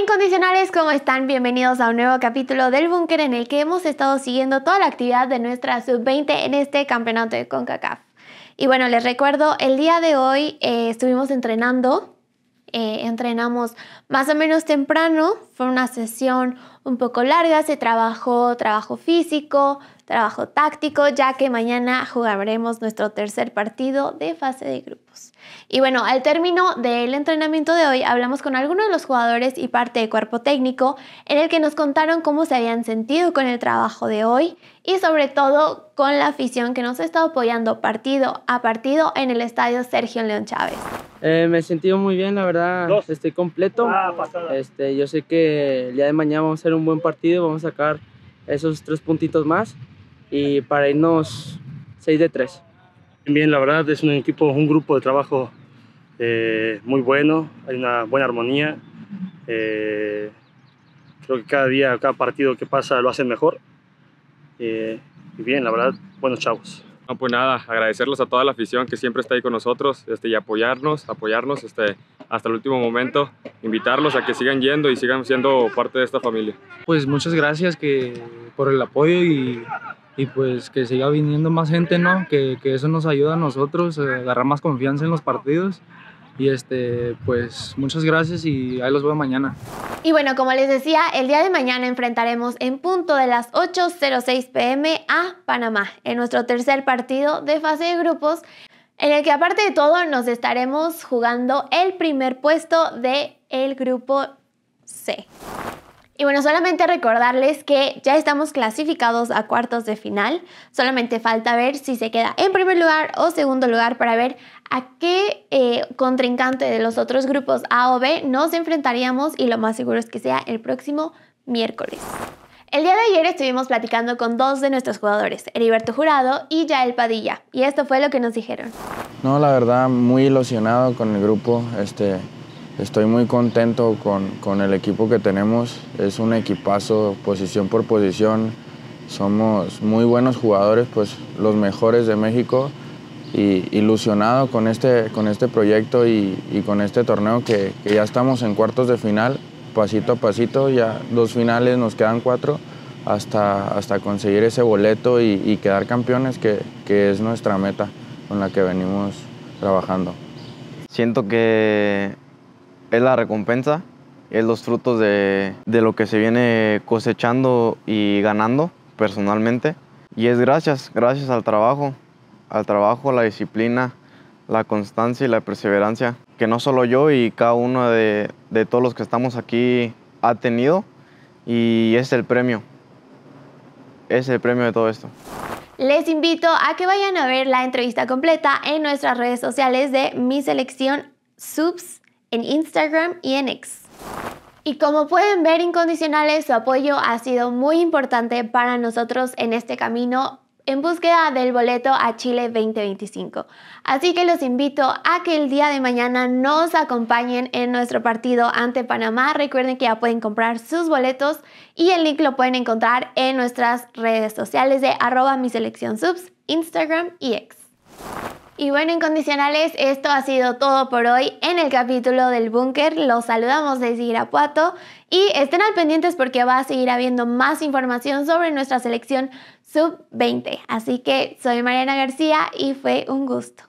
incondicionales, ¿cómo están? Bienvenidos a un nuevo capítulo del búnker en el que hemos estado siguiendo toda la actividad de nuestra sub-20 en este campeonato de CONCACAF. Y bueno, les recuerdo, el día de hoy eh, estuvimos entrenando eh, entrenamos más o menos temprano, fue una sesión un poco larga, se trabajó trabajo físico, trabajo táctico, ya que mañana jugaremos nuestro tercer partido de fase de grupos. Y bueno, al término del entrenamiento de hoy hablamos con algunos de los jugadores y parte del cuerpo técnico en el que nos contaron cómo se habían sentido con el trabajo de hoy y sobre todo con la afición que nos ha estado apoyando partido a partido en el estadio Sergio León Chávez. Eh, me he sentido muy bien, la verdad. Estoy completo. Ah, este, yo sé que el día de mañana vamos a hacer un buen partido, vamos a sacar esos tres puntitos más y para irnos 6 de 3. Bien, la verdad es un equipo, un grupo de trabajo eh, muy bueno, hay una buena armonía. Eh, creo que cada día, cada partido que pasa lo hacen mejor. y bien, la verdad, buenos chavos. No, pues nada, agradecerles a toda la afición que siempre está ahí con nosotros este, y apoyarnos, apoyarnos este, hasta el último momento, invitarlos a que sigan yendo y sigan siendo parte de esta familia. Pues muchas gracias que, por el apoyo y, pues que siga viniendo más gente, ¿no? Que, eso nos ayuda a nosotros a eh, agarrar más confianza en los partidos. Y este, pues muchas gracias y ahí los veo mañana. Y bueno, como les decía, el día de mañana enfrentaremos en punto de las 8.06 pm a Panamá, en nuestro tercer partido de fase de grupos, en el que aparte de todo nos estaremos jugando el primer puesto del el grupo C. Y bueno, solamente recordarles que ya estamos clasificados a cuartos de final. Solamente falta ver si se queda en primer lugar o segundo lugar para ver a qué eh, contrincante de los otros grupos A o B nos enfrentaríamos y lo más seguro es que sea el próximo miércoles. El día de ayer estuvimos platicando con dos de nuestros jugadores, Heriberto Jurado y Yael Padilla, y esto fue lo que nos dijeron. No, la verdad, muy ilusionado con el grupo. Este, Estoy muy contento con, con, el equipo que tenemos. Es un equipazo, posición por posición. Somos muy buenos jugadores, pues los mejores de México. Y ilusionado con este, con este proyecto y, con este torneo que, ya estamos en cuartos de final, pasito a pasito, ya dos finales, nos quedan cuatro, hasta, hasta conseguir ese boleto y, y quedar campeones, que, que es nuestra meta con la que venimos trabajando. Siento que es la recompensa, es los frutos de, lo que se viene cosechando y ganando personalmente. Y es gracias, gracias al trabajo, al trabajo, la disciplina, la constancia y la perseverancia que no solo yo y cada uno de, de, todos los que estamos aquí ha tenido y es el premio, es el premio de todo esto. Les invito a que vayan a ver la entrevista completa en nuestras redes sociales de Mi Selección Subs en Instagram y en X. Y como pueden ver, incondicionales, su apoyo ha sido muy importante para nosotros en este camino en búsqueda del boleto a Chile 2025. Así que los invito a que el día de mañana nos acompañen en nuestro partido ante Panamá. Recuerden que ya pueden comprar sus boletos y el link lo pueden encontrar en nuestras redes sociales de arroba mi selección subs, Instagram y X. Y bueno, incondicionales, esto ha sido todo por hoy en el capítulo del búnker. Los saludamos desde Irapuato y estén al pendientes porque va a seguir habiendo más información sobre nuestra selección sub-20. Así que soy Mariana García y fue un gusto.